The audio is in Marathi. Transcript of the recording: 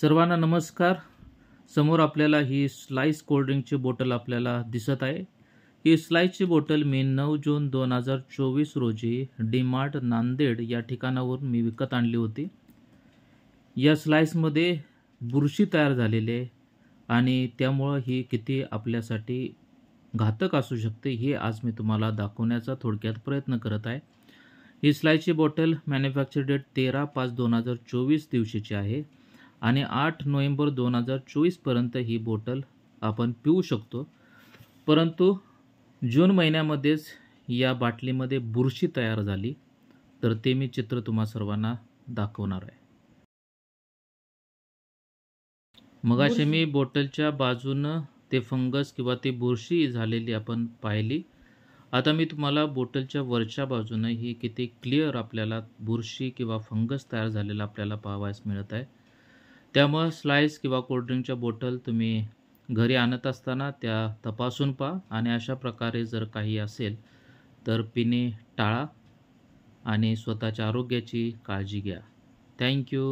सर्वांना नमस्कार समोर आपल्याला ही स्लाइस कोल्ड्रिंकची बॉटल आपल्याला दिसत आहे ही स्लाइसची बॉटल मी नऊ जून दोन हजार चोवीस रोजी डीमार्ट नांदेड या ठिकाणावरून मी विकत आणली होती या स्लाइसमध्ये बुरशी तयार झालेली आहे आणि त्यामुळं ही किती आपल्यासाठी घातक असू शकते हे आज मी तुम्हाला दाखवण्याचा थोडक्यात प्रयत्न करत आहे ही स्लाइसची बॉटल मॅन्युफॅक्चर डेट तेरा पाच दोन हजार चोवीस दिवशीची आहे आणि आठ नोव्हेंबर दोन हजार चोवीसपर्यंत ही बॉटल आपण पिऊ शकतो परंतु जून महिन्यामध्येच या बाटलीमध्ये बुरशी तयार झाली तर ते मी चित्र तुम्हा सर्वांना दाखवणार आहे मग मी बॉटलच्या बाजूनं ते फंगस किंवा ती बुरशी झालेली आपण पाहिली आता मी तुम्हाला बॉटलच्या वरच्या बाजूनं ही किती क्लिअर आपल्याला बुरशी किंवा फंगस तयार झालेला आपल्याला पाहावयास मिळत आहे त्यामुळं स्लाईस किंवा कोल्ड्रिंकच्या बॉटल तुम्ही घरी आणत असताना त्या तपासून पहा आणि अशा प्रकारे जर काही असेल तर पिणे टाळा आणि स्वतःच्या आरोग्याची काळजी घ्या थँक्यू